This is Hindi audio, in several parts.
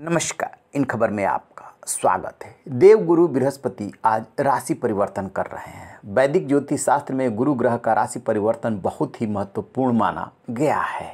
नमस्कार इन खबर में आपका स्वागत है देवगुरु बृहस्पति आज राशि परिवर्तन कर रहे हैं वैदिक ज्योतिष शास्त्र में गुरु ग्रह का राशि परिवर्तन बहुत ही महत्वपूर्ण माना गया है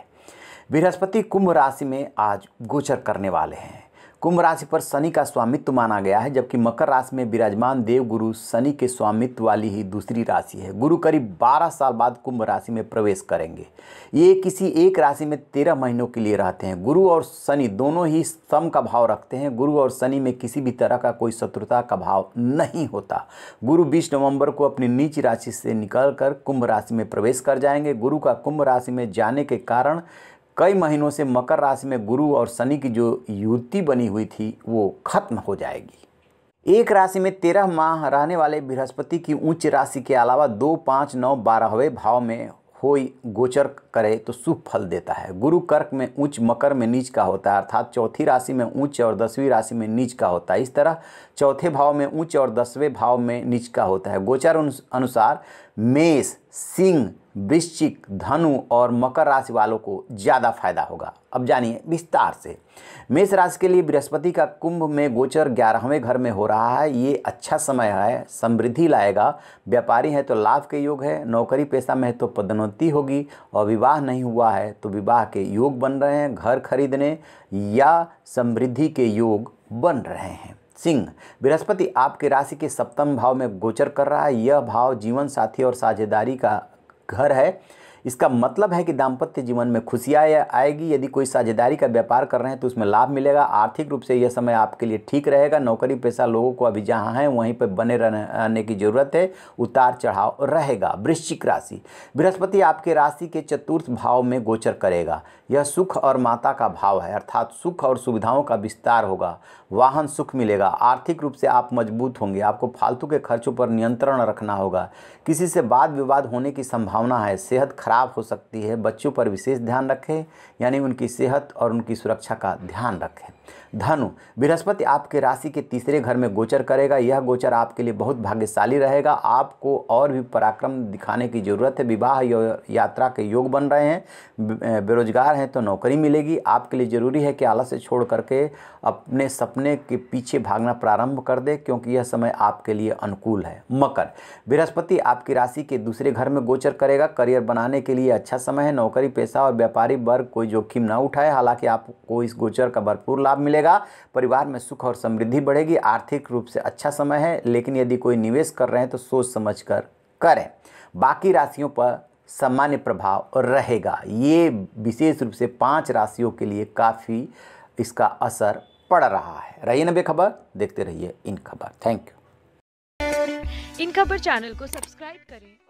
बृहस्पति कुंभ राशि में आज गोचर करने वाले हैं कुंभ राशि पर शनि का स्वामित्व माना गया है जबकि मकर राशि में विराजमान देव गुरु शनि के स्वामित्व वाली ही दूसरी राशि है गुरु करीब 12 साल बाद कुंभ राशि में प्रवेश करेंगे ये किसी एक राशि में 13 महीनों के लिए रहते हैं गुरु और शनि दोनों ही सम का भाव रखते हैं गुरु और शनि में किसी भी तरह का कोई शत्रुता का भाव नहीं होता गुरु बीस नवम्बर को अपनी नीच राशि से निकल कुंभ राशि में प्रवेश कर जाएंगे गुरु का कुंभ राशि में जाने के कारण कई महीनों से मकर राशि में गुरु और शनि की जो युति बनी हुई थी वो खत्म हो जाएगी एक राशि में तेरह माह रहने वाले बृहस्पति की उच्च राशि के अलावा दो पाँच नौ बारहवें भाव में हो गोचर करे तो शुभ फल देता है गुरु कर्क में उच्च मकर में नीच का होता है अर्थात चौथी राशि में उच्च और दसवीं राशि में नीच का होता है इस तरह चौथे भाव में उच्च और दसवें भाव में नीच का होता है गोचर अनुसार मेष सिंह वृश्चिक धनु और मकर राशि वालों को ज़्यादा फायदा होगा अब जानिए विस्तार से मेष राशि के लिए बृहस्पति का कुंभ में गोचर ग्यारहवें घर में हो रहा है ये अच्छा समय है समृद्धि लाएगा व्यापारी है तो लाभ के योग है नौकरी पेशा में है तो पदोन्नति होगी और विवाह नहीं हुआ है तो विवाह के योग बन रहे हैं घर खरीदने या समृद्धि के योग बन रहे हैं सिंह बृहस्पति आपके राशि के सप्तम भाव में गोचर कर रहा है यह भाव जीवन साथी और साझेदारी का घर है इसका मतलब है कि दाम्पत्य जीवन में खुशियाँ आएगी यदि कोई साझेदारी का व्यापार कर रहे हैं तो उसमें लाभ मिलेगा आर्थिक रूप से यह समय आपके लिए ठीक रहेगा नौकरी पेशा लोगों को अभी जहाँ हैं वहीं पर बने रहने की ज़रूरत है उतार चढ़ाव रहेगा वृश्चिक राशि बृहस्पति आपके राशि के चतुर्थ भाव में गोचर करेगा यह सुख और माता का भाव है अर्थात सुख और सुविधाओं का विस्तार होगा वाहन सुख मिलेगा आर्थिक रूप से आप मजबूत होंगे आपको फालतू के खर्चों पर नियंत्रण रखना होगा किसी से वाद विवाद होने की संभावना है सेहत खराब हो सकती है बच्चों पर विशेष ध्यान रखें यानी उनकी सेहत और उनकी सुरक्षा का ध्यान रखें धनु बृहस्पति आपके राशि के तीसरे घर में गोचर करेगा यह गोचर आपके लिए बहुत भाग्यशाली रहेगा आपको और भी पराक्रम दिखाने की ज़रूरत है विवाह यात्रा के योग बन रहे हैं बेरोजगार हैं तो नौकरी मिलेगी आपके लिए ज़रूरी है कि आला से छोड़ करके अपने सपने के पीछे भागना प्रारंभ कर दे क्योंकि यह समय आपके लिए अनुकूल है मकर बृहस्पति आपकी राशि के दूसरे घर में गोचर करेगा करियर बनाने के लिए अच्छा समय है नौकरी पेशा और व्यापारी वर्ग कोई जोखिम ना उठाए हालांकि आपको इस गोचर का भरपूर लाभ मिलेगा परिवार में सुख और समृद्धि बढ़ेगी आर्थिक रूप से अच्छा समय है लेकिन यदि कोई निवेश कर रहे हैं तो सोच समझ कर करें बाकी राशियों पर सामान्य प्रभाव रहेगा ये विशेष रूप से पांच राशियों के लिए काफ़ी इसका असर पड़ रहा है रहिए ना बेखबर देखते रहिए इन खबर थैंक यू इन खबर चैनल को सब्सक्राइब करें